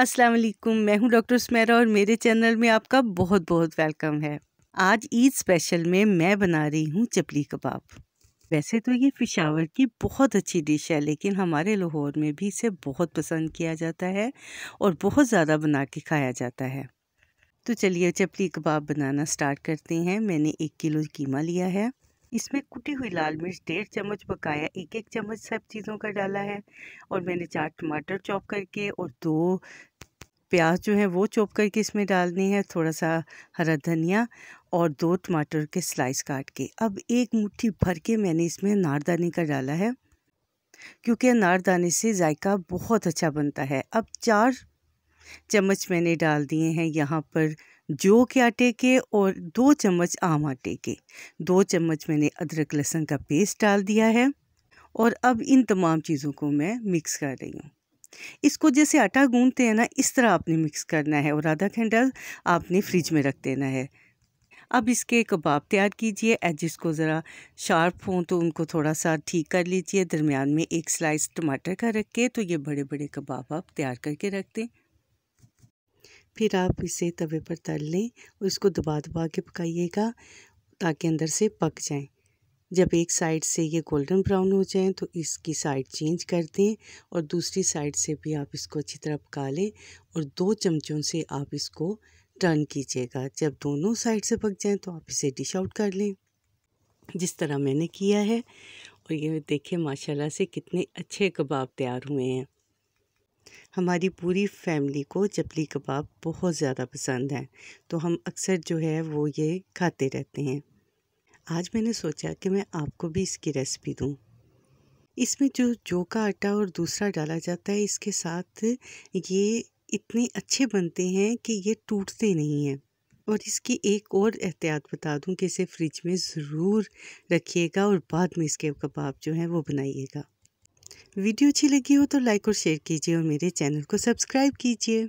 अस्सलाम वालेकुम मैं हूं डॉक्टर स्मेरा और मेरे चैनल में आपका बहुत बहुत वेलकम है आज ईद स्पेशल में मैं बना रही हूं चपली कबाब वैसे तो ये पिशावर की बहुत अच्छी डिश है लेकिन हमारे लाहौर में भी इसे बहुत पसंद किया जाता है और बहुत ज़्यादा बना के खाया जाता है तो चलिए चपली कबाब बनाना स्टार्ट करते हैं मैंने एक किलो कीमा लिया है इसमें कुटी हुई लाल मिर्च डेढ़ चम्मच पकाया एक एक चम्मच सब चीज़ों का डाला है और मैंने चार टमाटर चॉप करके और दो प्याज जो है वो चॉप करके इसमें डालनी है थोड़ा सा हरा धनिया और दो टमाटर के स्लाइस काट के अब एक मुट्ठी भर के मैंने इसमें नारदाने का डाला है क्योंकि अनारदाने से जायका बहुत अच्छा बनता है अब चार चम्मच मैंने डाल दिए हैं यहाँ पर जौ के आटे के और दो चम्मच आम आटे के दो चम्मच मैंने अदरक लहसुन का पेस्ट डाल दिया है और अब इन तमाम चीज़ों को मैं मिक्स कर रही हूँ इसको जैसे आटा गूंदते हैं ना इस तरह आपने मिक्स करना है और आधा घंटा आपने फ्रिज में रख देना है अब इसके कबाब तैयार कीजिए एजिस को ज़रा शार्प हों तो उनको थोड़ा सा ठीक कर लीजिए दरमियान में एक स्लाइस टमाटर का रख के तो ये बड़े बड़े कबाब आप तैयार करके रख दें फिर आप इसे तवे पर तल लें और इसको दबा दबा के पकाइएगा ताकि अंदर से पक जाएं जब एक साइड से ये गोल्डन ब्राउन हो जाएं तो इसकी साइड चेंज कर दें और दूसरी साइड से भी आप इसको अच्छी तरह पका लें और दो चमचों से आप इसको टर्न कीजिएगा जब दोनों साइड से पक जाएं तो आप इसे डिश आउट कर लें जिस तरह मैंने किया है और ये देखें माशाल्लाह से कितने अच्छे कबाब तैयार हुए हैं हमारी पूरी फैमिली को चपली कबाब बहुत ज़्यादा पसंद है तो हम अक्सर जो है वो ये खाते रहते हैं आज मैंने सोचा कि मैं आपको भी इसकी रेसिपी दूँ इसमें जो जौ का आटा और दूसरा डाला जाता है इसके साथ ये इतने अच्छे बनते हैं कि ये टूटते नहीं हैं और इसकी एक और एहतियात बता दूं कि इसे फ्रिज में ज़रूर रखिएगा और बाद में इसके कबाब जो हैं वो बनाइएगा वीडियो अच्छी लगी हो तो लाइक और शेयर कीजिए और मेरे चैनल को सब्सक्राइब कीजिए